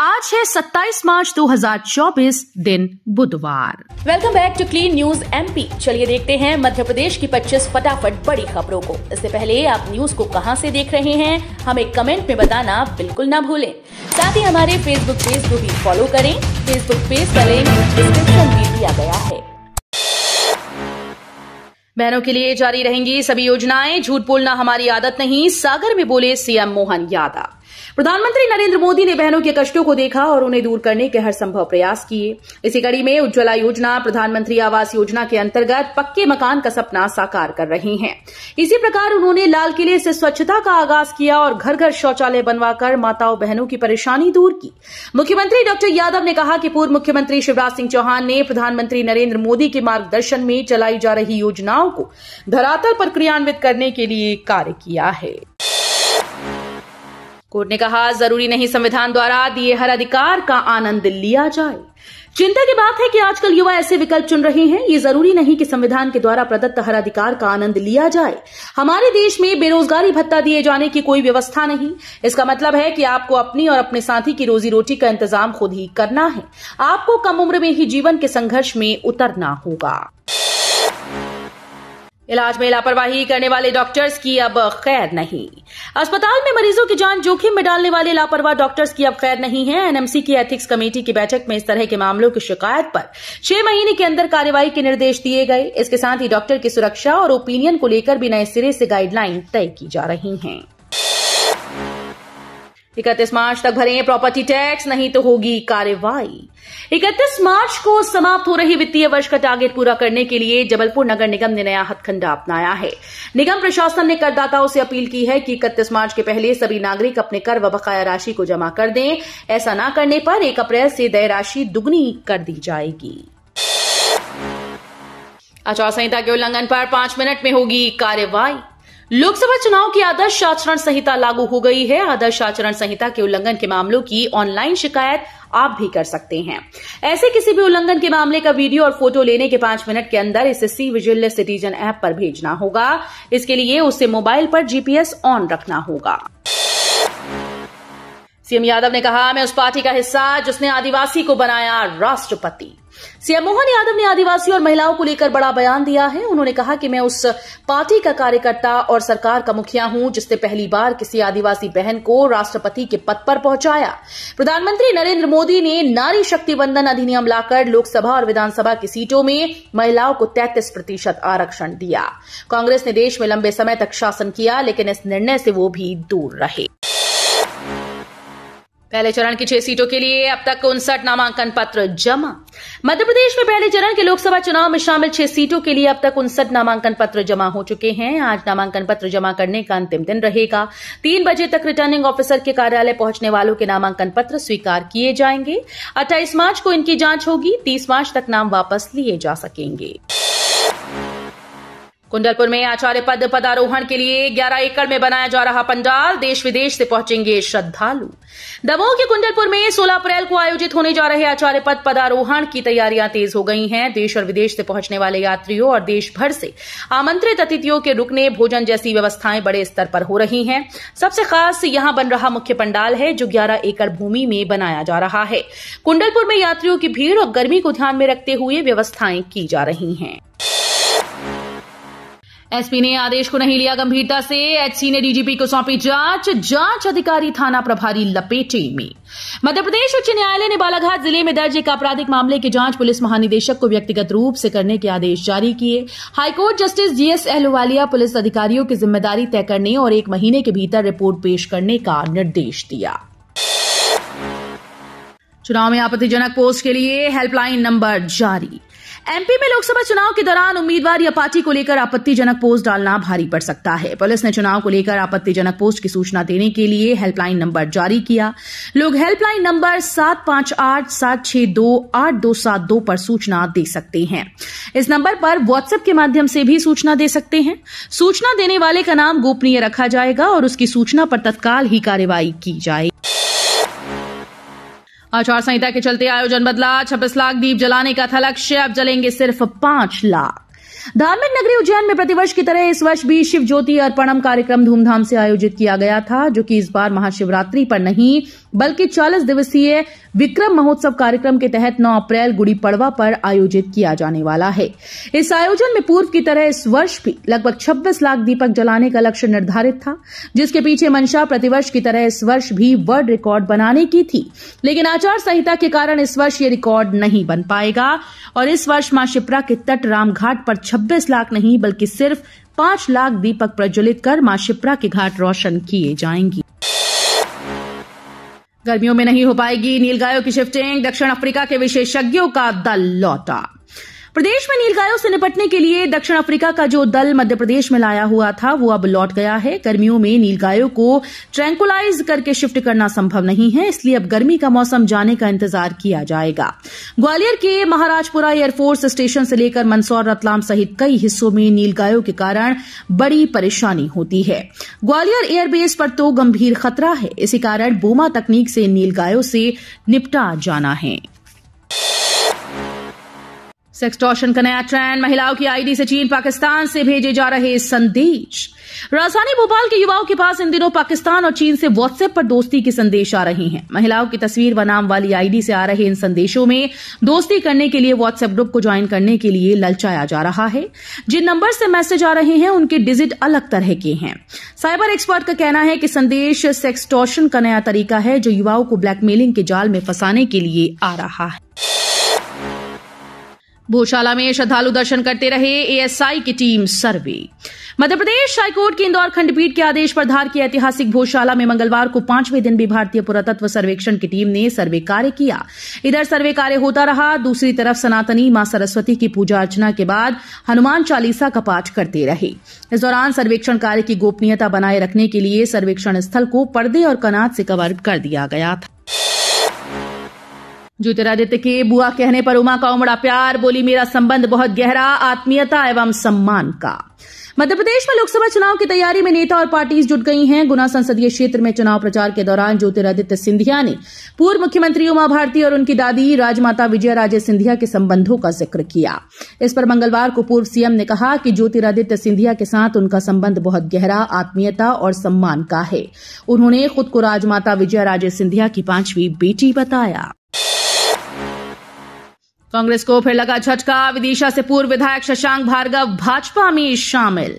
आज है 27 मार्च 2024 दिन बुधवार welcome back to clean news MP चलिए देखते हैं मध्य प्रदेश की 25 फटाफट बड़ी खबरों को इससे पहले आप न्यूज को कहां से देख रहे हैं हमें कमेंट में बताना बिल्कुल ना भूलें साथ ही हमारे फेसबुक पेज को भी फॉलो करें फेसबुक पेज का लिंक डिस्क्रिप्शन में दिया गया है बहनों के लिए जारी रहेंगी सभी योजनाएं झूठ बोलना हमारी आदत नहीं सागर में बोले सीएम मोहन यादव प्रधानमंत्री नरेंद्र मोदी ने बहनों के कष्टों को देखा और उन्हें दूर करने के हर संभव प्रयास किए इसी कड़ी में उज्ज्वला योजना प्रधानमंत्री आवास योजना के अंतर्गत पक्के मकान का सपना साकार कर रही हैं इसी प्रकार उन्होंने लाल किले से स्वच्छता का आगाज किया और घर घर शौचालय बनवाकर माताओं बहनों की परेशानी दूर की मुख्यमंत्री डॉक्टर यादव ने कहा कि पूर्व मुख्यमंत्री शिवराज सिंह चौहान ने प्रधानमंत्री नरेंद्र मोदी के मार्गदर्शन में चलाई जा रही योजनाओं को धरातल पर क्रियान्वित करने के लिए कार्य किया है कोर्ट ने कहा जरूरी नहीं संविधान द्वारा दिए हर अधिकार का आनंद लिया जाए चिंता की बात है कि आजकल युवा ऐसे विकल्प चुन रहे हैं ये जरूरी नहीं कि संविधान के द्वारा प्रदत्त हर अधिकार का आनंद लिया जाए हमारे देश में बेरोजगारी भत्ता दिए जाने की कोई व्यवस्था नहीं इसका मतलब है कि आपको अपनी और अपने साथी की रोजी रोटी का इंतजाम खुद ही करना है आपको कम उम्र में ही जीवन के संघर्ष में उतरना होगा इलाज में लापरवाही करने वाले डॉक्टर्स की अब खैर नहीं अस्पताल में मरीजों की जान जोखिम में डालने वाले लापरवाह डॉक्टर्स की अब खैर नहीं है एनएमसी की एथिक्स कमेटी की बैठक में इस तरह के मामलों की शिकायत पर छह महीने के अंदर कार्रवाई के निर्देश दिए गए इसके साथ ही डॉक्टर की सुरक्षा और ओपिनियन को लेकर भी नए सिरे से गाइडलाइन तय की जा रही हैं इकतीस मार्च तक भरें प्रॉपर्टी टैक्स नहीं तो होगी कार्रवाई इकतीस मार्च को समाप्त हो रही वित्तीय वर्ष का टारगेट पूरा करने के लिए जबलपुर नगर निगम ने नया हथकंडा अपनाया है निगम प्रशासन ने करदाताओं से अपील की है कि इकतीस मार्च के पहले सभी नागरिक अपने कर व बकाया राशि को जमा कर दें ऐसा न करने पर एक अप्रैल से दय राशि दुग्नी कर दी जाएगी आचार संहिता के उल्लंघन पर पांच मिनट में होगी कार्यवाही लोकसभा चुनाव की आदर्श आचरण संहिता लागू हो गई है आदर्श आचरण संहिता के उल्लंघन के मामलों की ऑनलाइन शिकायत आप भी कर सकते हैं ऐसे किसी भी उल्लंघन के मामले का वीडियो और फोटो लेने के पांच मिनट के अंदर इसे सी विजिल सिटीजन ऐप पर भेजना होगा इसके लिए उसे मोबाइल पर जीपीएस ऑन रखना होगा सीएम यादव ने कहा मैं उस पार्टी का हिस्सा जिसने आदिवासी को बनाया राष्ट्रपति सीएम मोहन यादव ने आदिवासी और महिलाओं को लेकर बड़ा बयान दिया है उन्होंने कहा कि मैं उस पार्टी का कार्यकर्ता और सरकार का मुखिया हूं जिसने पहली बार किसी आदिवासी बहन को राष्ट्रपति के पद पर पहुंचाया प्रधानमंत्री नरेंद्र मोदी ने नारी शक्ति बंधन अधिनियम लाकर लोकसभा और विधानसभा की सीटों में महिलाओं को तैतीस प्रतिशत आरक्षण दिया कांग्रेस ने देश में लंबे समय तक शासन किया लेकिन इस निर्णय से वो भी दूर रहे पहले चरण की छह सीटों के लिए अब तक उनसठ नामांकन पत्र जमा मध्य प्रदेश में पहले चरण के लोकसभा चुनाव में शामिल छह सीटों के लिए अब तक उनसठ नामांकन पत्र जमा हो चुके हैं आज नामांकन पत्र जमा करने का अंतिम दिन रहेगा तीन बजे तक रिटर्निंग ऑफिसर के कार्यालय पहुंचने वालों के नामांकन पत्र स्वीकार किए जाएंगे अट्ठाईस मार्च को इनकी जांच होगी तीस मार्च तक नाम वापस लिए जा सकेंगे कुंडलपुर में आचार्य पद पदारोहण के लिए 11 एकड़ में बनाया जा रहा पंडाल देश विदेश से पहुंचेंगे श्रद्धालु दमोह के कुंडलपुर में 16 अप्रैल को आयोजित होने जा रहे आचार्य पद पदारोहण की तैयारियां तेज हो गई हैं देश और विदेश से पहुंचने वाले यात्रियों और देश भर से आमंत्रित अतिथियों के रुकने भोजन जैसी व्यवस्थाएं बड़े स्तर पर हो रही हैं सबसे खास यहां बन रहा मुख्य पंडाल है जो ग्यारह एकड़ भूमि में बनाया जा रहा है कुंडलपुर में यात्रियों की भीड़ और गर्मी को ध्यान में रखते हुए व्यवस्थाएं की जा रही हैं एसपी ने आदेश को नहीं लिया गंभीरता से एचसी ने डीजीपी को सौंपी जांच जांच अधिकारी थाना प्रभारी लपेटे में मध्यप्रदेश उच्च न्यायालय ने बालाघाट जिले में दर्ज एक आपराधिक मामले की जांच पुलिस महानिदेशक को व्यक्तिगत रूप से करने के आदेश जारी किए high court justice GS Ahluwalia police अधिकारियों की जिम्मेदारी तय करने और एक महीने के भीतर रिपोर्ट पेश करने का निर्देश दिया चुनाव में आपत्तिजनक पोस्ट के लिए हेल्पलाइन नंबर जारी एमपी में लोकसभा चुनाव के दौरान उम्मीदवार या पार्टी को लेकर आपत्तिजनक पोस्ट डालना भारी पड़ सकता है पुलिस ने चुनाव को लेकर आपत्तिजनक पोस्ट की सूचना देने के लिए हेल्पलाइन नंबर जारी किया लोग हेल्पलाइन नंबर सात पांच आठ सात छह दो आठ दो सात दो पर सूचना दे सकते हैं इस नंबर पर व्हाट्सएप के माध्यम से भी सूचना दे सकते हैं सूचना देने वाले का नाम गोपनीय रखा जाएगा और उसकी सूचना पर तत्काल ही कार्रवाई की जाएगी आचार संहिता के चलते आयोजन बदला छब्बीस लाख दीप जलाने का था लक्ष्य अब जलेंगे सिर्फ पांच लाख धार्मिक नगरी उज्जैन में प्रतिवर्ष की तरह इस वर्ष भी शिव ज्योति अर्पणम कार्यक्रम धूमधाम से आयोजित किया गया था जो कि इस बार महाशिवरात्रि पर नहीं बल्कि चालीस दिवसीय विक्रम महोत्सव कार्यक्रम के तहत 9 अप्रैल गुड़ी पड़वा पर आयोजित किया जाने वाला है इस आयोजन में पूर्व की तरह इस वर्ष भी लगभग 26 लाख दीपक जलाने का लक्ष्य निर्धारित था जिसके पीछे मंशा प्रतिवर्ष की तरह इस वर्ष भी वर्ल्ड रिकॉर्ड बनाने की थी लेकिन आचार संहिता के कारण इस वर्ष ये रिकॉर्ड नहीं बन पाएगा और इस वर्ष मां शिप्रा के तट रामघाट पर 26 लाख नहीं बल्कि सिर्फ पांच लाख दीपक प्रज्वलित कर मां शिप्रा के घाट रोशन किए जाएंगी गर्मियों में नहीं हो पाएगी नीलगायों की शिफ्टिंग दक्षिण अफ्रीका के विशेषज्ञों का दल लौटा प्रदेश में नीलगायों से निपटने के लिए दक्षिण अफ्रीका का जो दल मध्यप्रदेश में लाया हुआ था वो अब लौट गया है गर्मियों में नीलगायों को ट्रैंकुलाइज करके शिफ्ट करना संभव नहीं है इसलिए अब गर्मी का मौसम जाने का इंतजार किया जाएगा ग्वालियर के महाराजपुरा एयरफोर्स स्टेशन से लेकर मंदसौर रतलाम सहित कई हिस्सों में नीलगायों के कारण बड़ी परेशानी होती है ग्वालियर एयरबेस पर तो गंभीर खतरा है इसी कारण बोमा तकनीक से नीलगायों से निपटा जाना है सेक्सटॉशन का नया ट्रेंड महिलाओं की आईडी से चीन पाकिस्तान से भेजे जा रहे संदेश राजधानी भोपाल के युवाओं के पास इन दिनों पाकिस्तान और चीन से व्हाट्सएप पर दोस्ती के संदेश आ रहे हैं महिलाओं की तस्वीर व नाम वाली आईडी से आ रहे इन संदेशों में दोस्ती करने के लिए व्हाट्सएप ग्रुप को ज्वाइन करने के लिए ललचाया जा रहा है जिन नंबर से मैसेज आ रहे हैं उनके डिजिट अलग तरह के हैं साइबर एक्सपर्ट का कहना है कि संदेश सेक्सटॉशन का नया तरीका है जो युवाओं को ब्लैकमेलिंग के जाल में फंसाने के लिए आ रहा है भोशाला में श्रद्धालु दर्शन करते रहे एएसआई की टीम सर्वे मध्यप्रदेश हाईकोर्ट के इंदौर खंडपीठ के आदेश पर धार की ऐतिहासिक भोशाला में मंगलवार को पांचवें दिन भी भारतीय पुरातत्व सर्वेक्षण की टीम ने सर्वे कार्य किया इधर सर्वे कार्य होता रहा दूसरी तरफ सनातनी मां सरस्वती की पूजा अर्चना के बाद हनुमान चालीसा का पाठ करते रहे इस दौरान सर्वेक्षण कार्य की गोपनीयता बनाए रखने के लिए सर्वेक्षण स्थल को पर्दे और कनात से कवर कर दिया गया था ज्योतिरादित्य के बुआ कहने पर उमा का उमड़ा प्यार बोली मेरा संबंध बहुत गहरा आत्मीयता एवं सम्मान का मध्य प्रदेश में लोकसभा चुनाव की तैयारी में नेता और पार्टीज जुट गई हैं गुना संसदीय क्षेत्र में चुनाव प्रचार के दौरान ज्योतिरादित्य सिंधिया ने पूर्व मुख्यमंत्री उमा भारती और उनकी दादी राजमाता विजय राजे सिंधिया के संबंधों का जिक्र किया इस पर मंगलवार को पूर्व सीएम ने कहा कि ज्योतिरादित्य सिंधिया के साथ उनका संबंध बहुत गहरा आत्मीयता और सम्मान का है उन्होंने खुद को राजमाता विजय राजे सिंधिया की पांचवी बेटी बताया कांग्रेस को फिर लगा झटका विदिशा से पूर्व विधायक शशांक भार्गव भाजपा में शामिल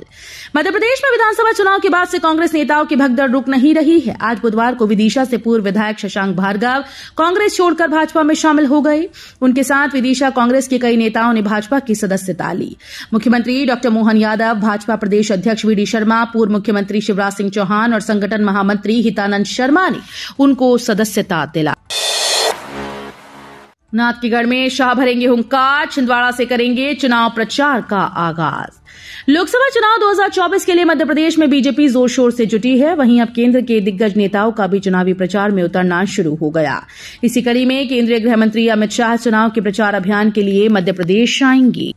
मध्यप्रदेश में विधानसभा चुनाव के बाद से कांग्रेस नेताओं की भगदड़ रुक नहीं रही है आज बुधवार को विदिशा से पूर्व विधायक शशांक भार्गव कांग्रेस छोड़कर भाजपा में शामिल हो गए उनके साथ विदिशा कांग्रेस के कई नेताओं ने भाजपा की सदस्यता ली मुख्यमंत्री डॉक्टर मोहन यादव भाजपा प्रदेश अध्यक्ष वी डी शर्मा पूर्व मुख्यमंत्री शिवराज सिंह चौहान और संगठन महामंत्री हितानंद शर्मा ने उनको सदस्यता दिला नाथकीगढ़ में शाह भरेंगे हुंकार छिंदवाड़ा से करेंगे चुनाव प्रचार का आगाज लोकसभा चुनाव 2024 के लिए मध्यप्रदेश में बीजेपी जोर शोर से जुटी है वहीं अब केंद्र के दिग्गज नेताओं का भी चुनावी प्रचार में उतरना शुरू हो गया इसी कड़ी में केंद्रीय गृहमंत्री अमित शाह चुनाव के प्रचार अभियान के लिए मध्यप्रदेश आएंगे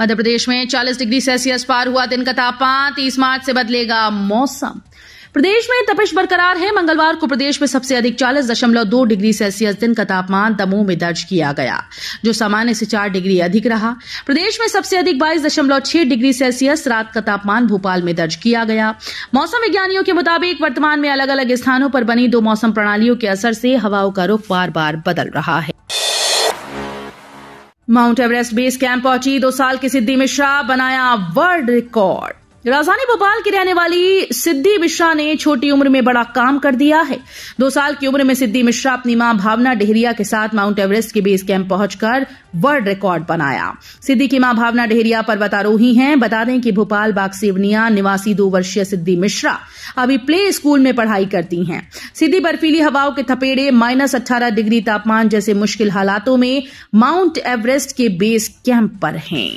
मध्यप्रदेश में 40 डिग्री सेल्सियस पार हुआ दिन का तापमान तीस मार्च से बदलेगा मौसम प्रदेश में तपिश बरकरार है मंगलवार को प्रदेश में सबसे अधिक चालीस दशमलव दो डिग्री सेल्सियस दिन का तापमान दमोह में दर्ज किया गया जो सामान्य से चार डिग्री अधिक रहा प्रदेश में सबसे अधिक बाईस दशमलव छह डिग्री सेल्सियस रात का तापमान भोपाल में दर्ज किया गया मौसम विज्ञानियों के मुताबिक वर्तमान में अलग अलग स्थानों पर बनी दो मौसम प्रणालियों के असर से हवाओं का रुख बार बार बदल रहा है माउंट एवरेस्ट बेस कैंप पहुंची दो साल की सिद्धि मिश्रा बनाया वर्ल्ड रिकॉर्ड राजधानी भोपाल की रहने वाली सिद्धि मिश्रा ने छोटी उम्र में बड़ा काम कर दिया है दो साल की उम्र में सिद्धि मिश्रा अपनी मां भावना डेहरिया के साथ माउंट एवरेस्ट के बेस कैंप पहुंचकर वर्ल्ड रिकॉर्ड बनाया सिद्धि की मां भावना डेहरिया पर्वतारोही हैं बता दें कि भोपाल बाग सेवनिया निवासी दो वर्षीय सिद्धि मिश्रा अभी प्ले स्कूल में पढ़ाई करती हैं सिद्धि बर्फीली हवाओं के थपेड़े माइनस अट्ठारह डिग्री तापमान जैसे मुश्किल हालातों में माउंट एवरेस्ट के बेस कैंप पर हैं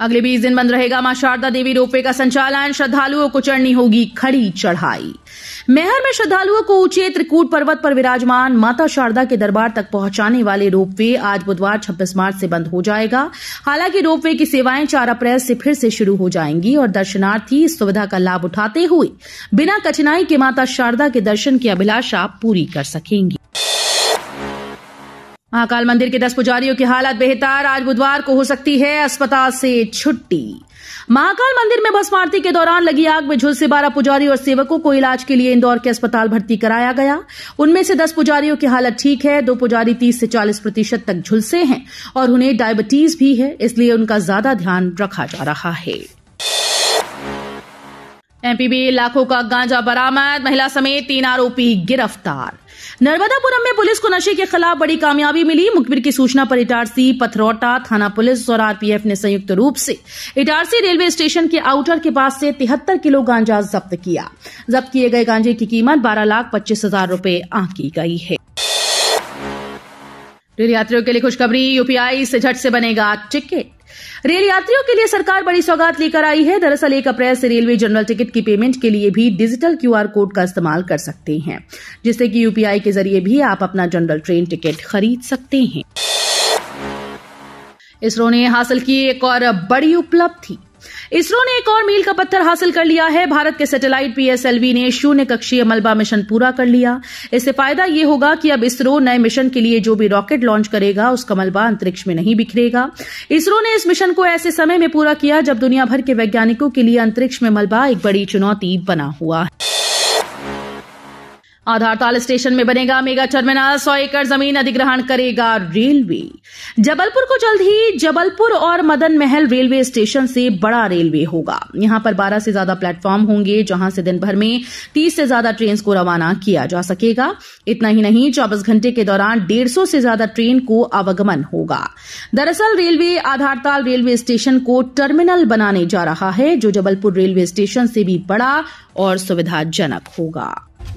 अगले बीस दिन बंद रहेगा मां शारदा देवी रोपवे का संचालन श्रद्धालुओं को चढ़नी होगी खड़ी चढ़ाई मेहर में श्रद्धालुओं को ऊंचे त्रिकूट पर्वत पर विराजमान माता शारदा के दरबार तक पहुंचाने वाले रोपवे आज बुधवार 26 मार्च से बंद हो जाएगा हालांकि रोपवे की सेवाएं 4 अप्रैल से फिर से शुरू हो जाएंगी और दर्शनार्थी इस सुविधा का लाभ उठाते हुए बिना कठिनाई के माता शारदा के दर्शन की अभिलाषा पूरी कर सकेंगे महाकाल मंदिर के दस पुजारियों की हालत बेहतर आज बुधवार को हो सकती है अस्पताल से छुट्टी महाकाल मंदिर में बस मारती के दौरान लगी आग में झुलसे बारह पुजारी और सेवकों को इलाज के लिए इंदौर के अस्पताल भर्ती कराया गया उनमें से दस पुजारियों की हालत ठीक है दो पुजारी तीस से चालीस प्रतिशत तक झुलसे हैं और उन्हें डायबिटीज भी है इसलिए उनका ज्यादा ध्यान रखा जा रहा है एमपीबी लाखों का गांजा बरामद महिला समेत तीन आरोपी गिरफ्तार नर्मदापुरम में पुलिस को नशे के खिलाफ बड़ी कामयाबी मिली मुखबिर की सूचना पर इटारसी पथरौटा थाना पुलिस और आरपीएफ ने संयुक्त रूप से इटारसी रेलवे स्टेशन के आउटर के पास से तिहत्तर किलो गांजा जब्त किया जब्त किए गए गांजे की कीमत बारह लाख पच्चीस हजार रूपये आंकी गई है रेल यात्रियों के लिए खुशखबरी यूपीआई से झट से बनेगा टिकट रेल यात्रियों के लिए सरकार बड़ी सौगात लेकर आई है दरअसल एक अप्रैल से रेलवे जनरल टिकट की पेमेंट के लिए भी डिजिटल क्यूआर कोड का इस्तेमाल कर सकते हैं जिससे कि यूपीआई के जरिए भी आप अपना जनरल ट्रेन टिकट खरीद सकते हैं इसरो ने हासिल की एक और बड़ी उपलब्धि इसरो ने एक और मील का पत्थर हासिल कर लिया है भारत के सैटेलाइट पीएसएलवी ने शून्य कक्षीय मलबा मिशन पूरा कर लिया इससे फायदा यह होगा कि अब इसरो नए मिशन के लिए जो भी रॉकेट लॉन्च करेगा उसका मलबा अंतरिक्ष में नहीं बिखरेगा इसरो ने इस मिशन को ऐसे समय में पूरा किया जब दुनिया भर के वैज्ञानिकों के लिए अंतरिक्ष में मलबा एक बड़ी चुनौती बना हुआ है आधारताल स्टेशन में बनेगा मेगा टर्मिनल सौ एकड़ जमीन अधिग्रहण करेगा रेलवे जबलपुर को जल्द ही जबलपुर और मदन महल रेलवे स्टेशन से बड़ा रेलवे होगा यहां पर 12 से ज्यादा प्लेटफॉर्म होंगे जहां से दिन भर में 30 से ज्यादा ट्रेन को रवाना किया जा सकेगा इतना ही नहीं चौबीस घंटे के दौरान डेढ़ से ज्यादा ट्रेन को आवागमन होगा दरअसल रेलवे आधारताल रेलवे स्टेशन को टर्मिनल बनाने जा रहा है जो जबलपुर रेलवे स्टेशन से भी बड़ा और सुविधाजनक होगा